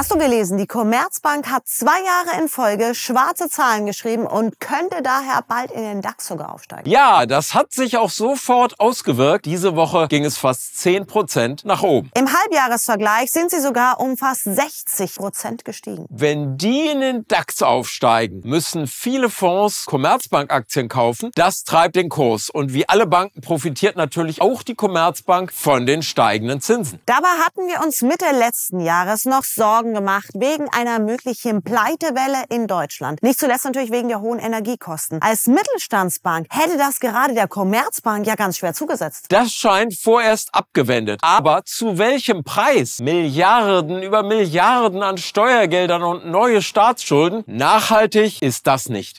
Hast du gelesen, die Commerzbank hat zwei Jahre in Folge schwarze Zahlen geschrieben und könnte daher bald in den DAX sogar aufsteigen? Ja, das hat sich auch sofort ausgewirkt. Diese Woche ging es fast 10 Prozent nach oben. Im Halbjahresvergleich sind sie sogar um fast 60 Prozent gestiegen. Wenn die in den DAX aufsteigen, müssen viele Fonds Commerzbank-Aktien kaufen. Das treibt den Kurs. Und wie alle Banken profitiert natürlich auch die Commerzbank von den steigenden Zinsen. Dabei hatten wir uns Mitte letzten Jahres noch Sorgen Sorgen gemacht wegen einer möglichen Pleitewelle in Deutschland. Nicht zuletzt natürlich wegen der hohen Energiekosten. Als Mittelstandsbank hätte das gerade der Commerzbank ja ganz schwer zugesetzt. Das scheint vorerst abgewendet. Aber zu welchem Preis? Milliarden über Milliarden an Steuergeldern und neue Staatsschulden? Nachhaltig ist das nicht.